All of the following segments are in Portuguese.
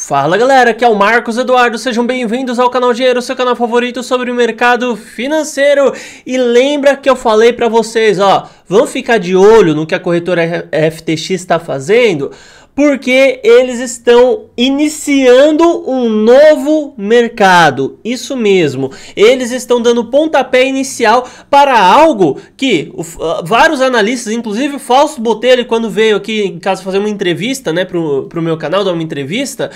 Fala galera, aqui é o Marcos Eduardo, sejam bem-vindos ao canal Dinheiro, seu canal favorito sobre o mercado financeiro. E lembra que eu falei para vocês, ó, vão ficar de olho no que a corretora FTX está fazendo? porque eles estão iniciando um novo mercado. Isso mesmo, eles estão dando pontapé inicial para algo que uh, vários analistas, inclusive o Fausto Botelho, quando veio aqui em casa fazer uma entrevista, né, pro, pro meu canal, dar uma entrevista,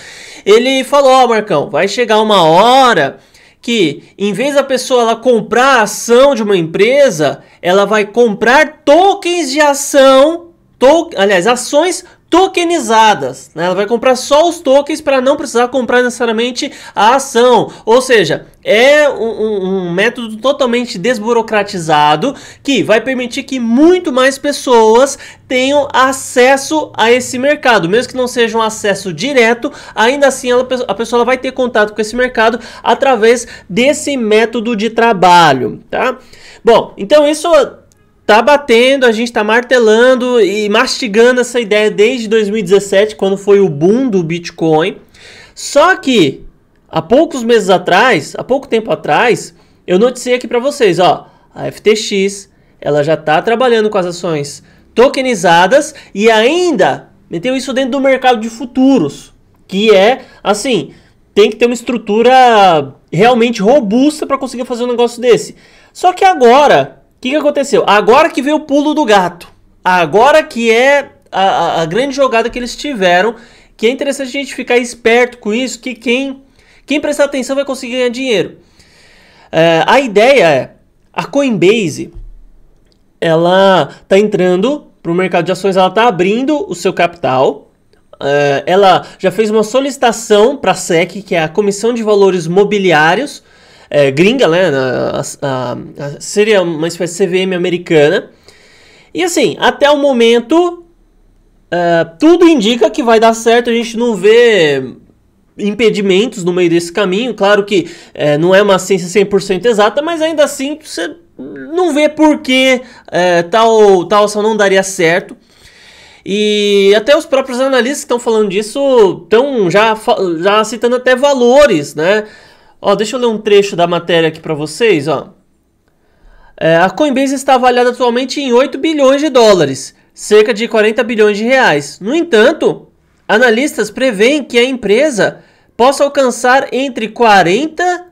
ele falou: Ó, oh, Marcão, vai chegar uma hora que em vez da pessoa ela comprar a ação de uma empresa, ela vai comprar tokens de ação, to aliás, ações tokenizadas. Né? Ela vai comprar só os tokens para não precisar comprar necessariamente a ação. Ou seja, é um, um, método totalmente desburocratizado que vai permitir que muito mais pessoas tenham acesso a esse mercado, mesmo que não seja um acesso direto, ainda assim ela, a pessoa vai ter contato com esse mercado através desse método de trabalho, tá? Bom, então isso tá batendo, a gente está martelando e mastigando essa ideia desde 2017, quando foi o boom do Bitcoin. Só que há poucos meses atrás, há pouco tempo atrás, eu noticiei aqui para vocês, ó, a FTX, ela já tá trabalhando com as ações tokenizadas e ainda meteu isso dentro do mercado de futuros, que é assim, tem que ter uma estrutura realmente robusta para conseguir fazer um negócio desse. Só que agora que, que aconteceu? Agora que veio o pulo do gato. Agora que é a, a, grande jogada que eles tiveram. Que é interessante a gente ficar esperto com isso. Que quem, quem prestar atenção vai conseguir ganhar dinheiro. É, a ideia é. A Coinbase. Ela está entrando para o mercado de ações. Ela está abrindo o seu capital. É, ela já fez uma solicitação para a SEC, que é a Comissão de Valores Mobiliários, é, gringa, né? A, a, a, seria uma espécie de CVM americana. E assim, até o momento, uh, tudo indica que vai dar certo. A gente não vê impedimentos no meio desse caminho. Claro que é, não é uma ciência 100% exata, mas ainda assim você não vê por que é, tal, tal ação não daria certo. E até os próprios analistas que estão falando disso estão já, já citando até valores, né? Ó, deixa eu ler um trecho da matéria aqui para vocês, ó. É, a Coinbase está avaliada atualmente em 8 bilhões de dólares, cerca de 40 bilhões de reais. No entanto, analistas preveem que a empresa possa alcançar entre 40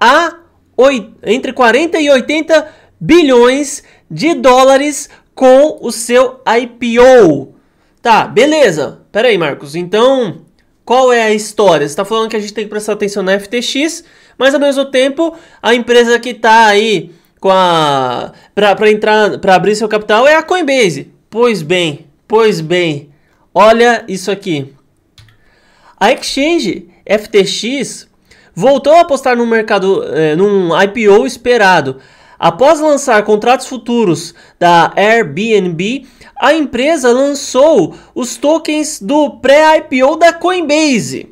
a 8, entre 40 e 80 bilhões de dólares com o seu IPO. Tá, beleza. Pera aí, Marcos. Então, qual é a história? Você está falando que a gente tem que prestar atenção na FTX, mas ao mesmo tempo a empresa que está aí com a para entrar para abrir seu capital é a Coinbase. Pois bem, pois bem, olha isso aqui. A exchange FTX voltou a apostar no mercado é, num IPO esperado. Após lançar contratos futuros da Airbnb, a empresa lançou os tokens do pré-IPO da Coinbase.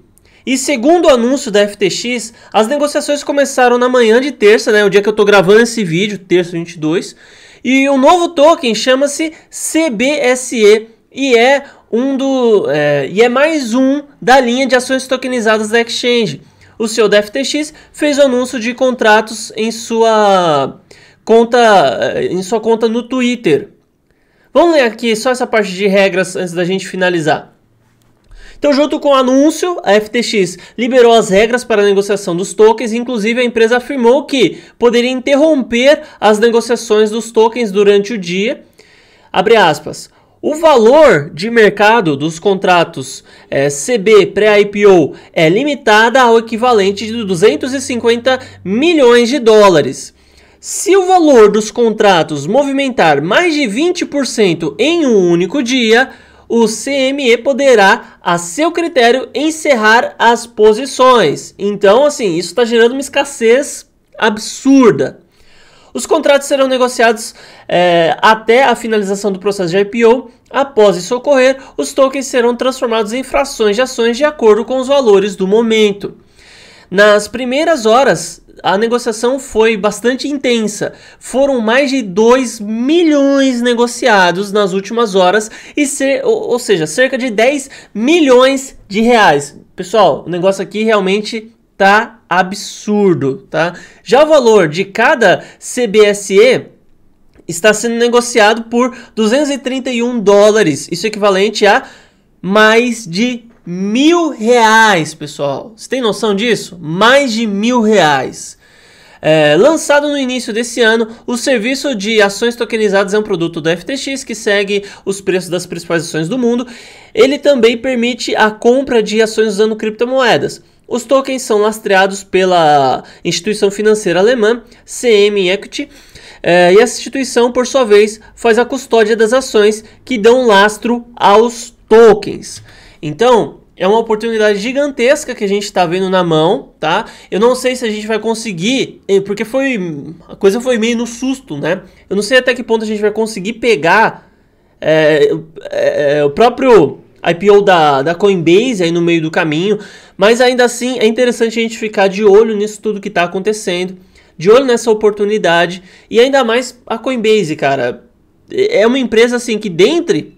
E segundo o anúncio da FTX, as negociações começaram na manhã de terça, né, o dia que eu estou gravando esse vídeo, terça 22, e o novo token chama-se CBSE e é um do é, e é mais um da linha de ações tokenizadas da exchange. O CEO da FTX fez o anúncio de contratos em sua conta, eh, em sua conta no Twitter. Vamos ler aqui só essa parte de regras antes da gente finalizar. Então, junto com o anúncio, a FTX liberou as regras para a negociação dos tokens, inclusive a empresa afirmou que poderia interromper as negociações dos tokens durante o dia. Abre aspas. O valor de mercado dos contratos é, eh, CB pré-IPO é limitada ao equivalente de 250 milhões de dólares. Se o valor dos contratos movimentar mais de 20% em um único dia, o CME poderá, a seu critério, encerrar as posições. Então, assim, isso está gerando uma escassez absurda. Os contratos serão negociados é, até a finalização do processo de IPO. Após isso ocorrer, os tokens serão transformados em frações de ações de acordo com os valores do momento. Nas primeiras horas a negociação foi bastante intensa. Foram mais de 2 milhões negociados nas últimas horas, e ou, ou seja, cerca de 10 milhões de reais. Pessoal, o negócio aqui realmente tá absurdo, tá? Já o valor de cada CBSE está sendo negociado por 231 dólares, isso é equivalente a mais de mil reais, pessoal. Você tem noção disso? Mais de mil reais. É, lançado no início desse ano, o serviço de ações tokenizadas é um produto da FTX que segue os preços das principais ações do mundo. Ele também permite a compra de ações usando criptomoedas. Os tokens são lastreados pela instituição financeira alemã CM Equity é, e essa instituição, por sua vez, faz a custódia das ações que dão lastro aos tokens. Então, é uma oportunidade gigantesca que a gente está vendo na mão, tá? Eu não sei se a gente vai conseguir, eh, porque foi a coisa foi meio no susto, né? Eu não sei até que ponto a gente vai conseguir pegar é, é, o próprio IPO da, da Coinbase aí no meio do caminho, mas ainda assim é interessante a gente ficar de olho nisso tudo que está acontecendo, de olho nessa oportunidade e ainda mais a Coinbase, cara. É uma empresa assim que dentre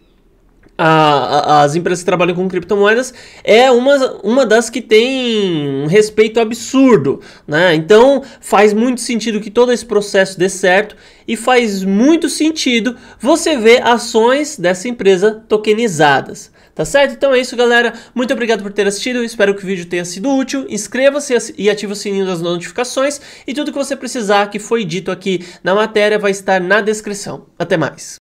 a, a, as empresas que trabalham com criptomoedas é uma, uma das que tem um respeito absurdo, né? Então faz muito sentido que todo esse processo dê certo e faz muito sentido você ver ações dessa empresa tokenizadas. Tá certo? Então é isso, galera. Muito obrigado por ter assistido. Espero que o vídeo tenha sido útil. Inscreva-se e ative o sininho das notificações. E tudo que você precisar que foi dito aqui na matéria vai estar na descrição. Até mais.